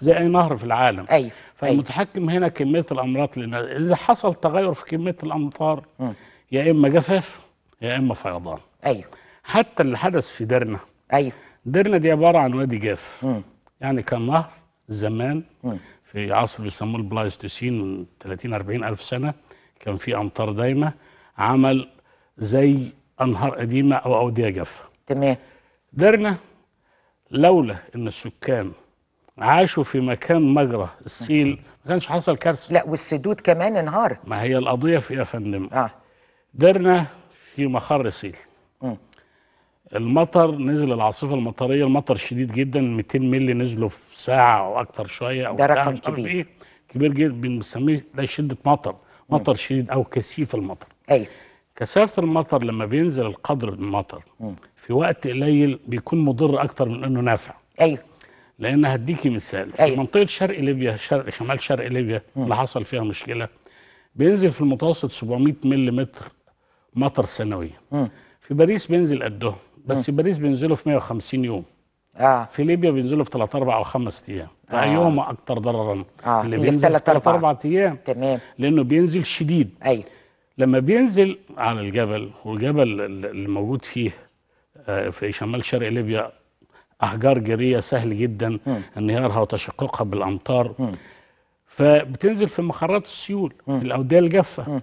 زي اي نهر في العالم ايوه, أيوة. فالمتحكم هنا كميه الامراض لنا اذا حصل تغير في كميه الامطار م. يا اما جفاف يا اما فيضان ايوه حتى اللي حدث في درنا ايوه درنا دي عباره عن وادي جاف م. يعني كان نهر زمان م. في عصر بيسموه البلايستوسين 30 40 الف سنه كان في امطار دايمه عمل زي انهار قديمه او اوديه جافه تمام درنا لولا ان السكان عاشوا في مكان مجرى السيل ما كانش حصل كارثه لا والسدود كمان انهارت ما هي القضيه في يا فندم اه درنا في مخر سيل مم. المطر نزل العاصفه المطريه المطر شديد جدا 200 مللي نزلوا في ساعه او اكثر شويه او ده رقم كبير إيه؟ كبير جدا بنسميه ده شده مطر مطر مم. شديد او كثيف المطر ايوه كثافه المطر لما بينزل القدر من المطر في وقت قليل بيكون مضر اكثر من انه نافع ايوه لان هديكي مثال في أيوة. منطقه شرق ليبيا شرق شمال شرق ليبيا م. اللي حصل فيها مشكله بينزل في المتوسط 700 ملم مطر سنويا في باريس بينزل قده بس م. باريس بينزله في 150 يوم آه. في ليبيا بينزلوا في 3 4 او 5 ايام آه. ايهما اكثر ضررا آه. اللي بينزل في 3 4 ايام تمام لانه بينزل شديد ايوه لما بينزل على الجبل والجبل اللي موجود فيه آه، في شمال شرق ليبيا احجار جريه سهل جدا انهيارها وتشققها بالامطار فبتنزل في مخرات السيول في الاوديه الجافه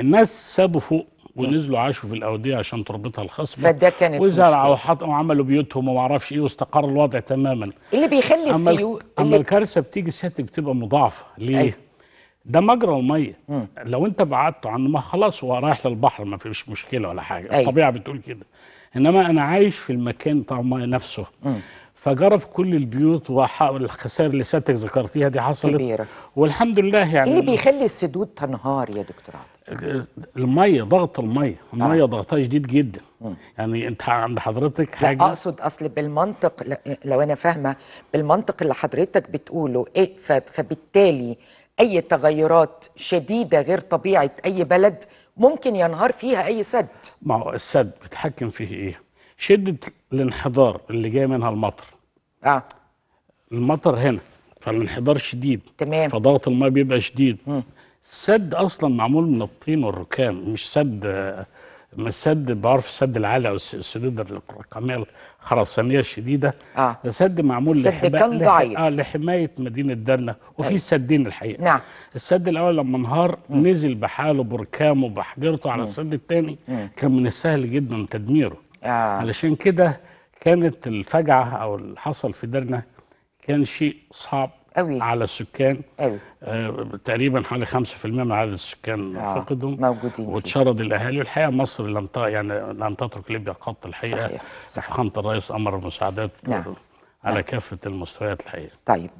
الناس سابوا فوق ونزلوا عاشوا في الاوديه عشان تربطها الخصبه فده كانت وزرعوا وحط وعملوا بيوتهم وما اعرفش ايه واستقر الوضع تماما اللي بيخلي أما السيول اما اللي... الكارثه بتيجي السيول بتبقى مضاعفه ليه؟ أي. أيوة. ده مجرى وميه لو انت بعدته عنه ما خلاص هو رايح للبحر ما فيش مشكله ولا حاجه أي. أيوة. الطبيعه بتقول كده انما انا عايش في المكان الميه نفسه م. كل البيوت والخسائر اللي سيادتك ذكرتيها دي حصلت كبيرة. والحمد لله يعني ايه اللي بيخلي السدود تنهار يا دكتور آه، الميه ضغط الميه الميه آه. ضغطها شديد جدا مم. يعني انت عند حضرتك حاجه لا اقصد اصل بالمنطق لو انا فاهمه بالمنطق اللي حضرتك بتقوله ايه فبالتالي اي تغيرات شديده غير طبيعه اي بلد ممكن ينهار فيها اي سد ما هو السد بتحكم فيه ايه شده الانحدار اللي جاي منها المطر اه المطر هنا فالانحدار شديد تمام فضغط الماء بيبقى شديد مم. السد اصلا معمول من الطين والركام مش سد ما السد بعرف السد العالي او السدود الرقميه الخرسانيه الشديده آه. ده سد معمول لحما... كان ضعيف لح... آه لحمايه مدينه درنا وفي أيوه. سدين الحقيقه نعم السد الاول لما انهار نزل بحاله بركامه بحجرته على السد الثاني كان من السهل جدا تدميره آه. علشان كده كانت الفجعه او اللي حصل في درنا كان شيء صعب قوي على السكان قوي آه تقريبا حوالي 5% من عدد السكان آه فقدوا موجودين واتشرد الاهالي والحقيقه مصر لم يعني لم تترك ليبيا قط الحقيقه صحيح صحيح فخامه الرئيس امر بمساعدات نعم. على نعم. كافه المستويات الحقيقه طيب